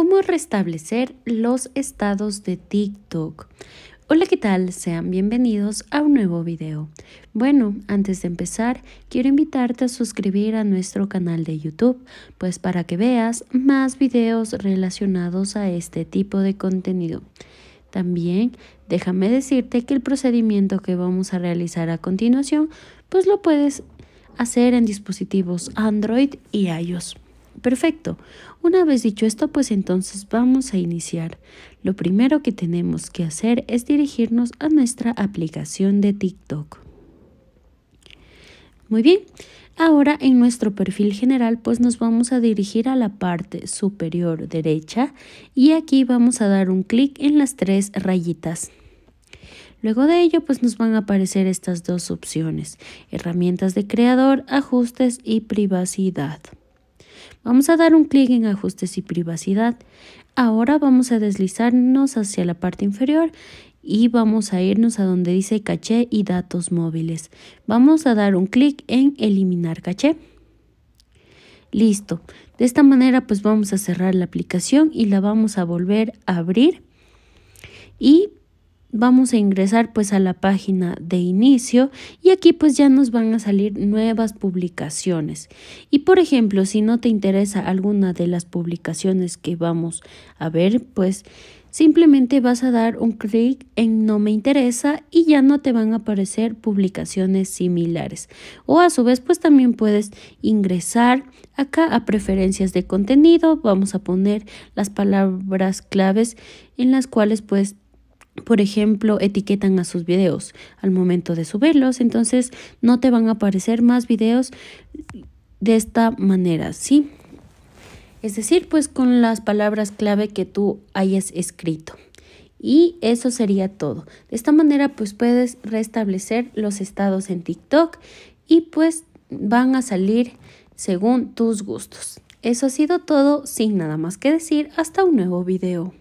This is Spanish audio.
cómo restablecer los estados de TikTok. Hola, ¿qué tal? Sean bienvenidos a un nuevo video. Bueno, antes de empezar, quiero invitarte a suscribir a nuestro canal de YouTube, pues para que veas más videos relacionados a este tipo de contenido. También déjame decirte que el procedimiento que vamos a realizar a continuación, pues lo puedes hacer en dispositivos Android y iOS. Perfecto. Una vez dicho esto, pues entonces vamos a iniciar. Lo primero que tenemos que hacer es dirigirnos a nuestra aplicación de TikTok. Muy bien. Ahora en nuestro perfil general pues nos vamos a dirigir a la parte superior derecha y aquí vamos a dar un clic en las tres rayitas. Luego de ello pues nos van a aparecer estas dos opciones, herramientas de creador, ajustes y privacidad. Vamos a dar un clic en ajustes y privacidad. Ahora vamos a deslizarnos hacia la parte inferior y vamos a irnos a donde dice caché y datos móviles. Vamos a dar un clic en eliminar caché. Listo. De esta manera pues vamos a cerrar la aplicación y la vamos a volver a abrir. Y vamos a ingresar pues a la página de inicio y aquí pues ya nos van a salir nuevas publicaciones y por ejemplo si no te interesa alguna de las publicaciones que vamos a ver pues simplemente vas a dar un clic en no me interesa y ya no te van a aparecer publicaciones similares o a su vez pues también puedes ingresar acá a preferencias de contenido vamos a poner las palabras claves en las cuales pues por ejemplo, etiquetan a sus videos al momento de subirlos, entonces no te van a aparecer más videos de esta manera, ¿sí? Es decir, pues con las palabras clave que tú hayas escrito. Y eso sería todo. De esta manera pues puedes restablecer los estados en TikTok y pues van a salir según tus gustos. Eso ha sido todo, sin nada más que decir, hasta un nuevo video.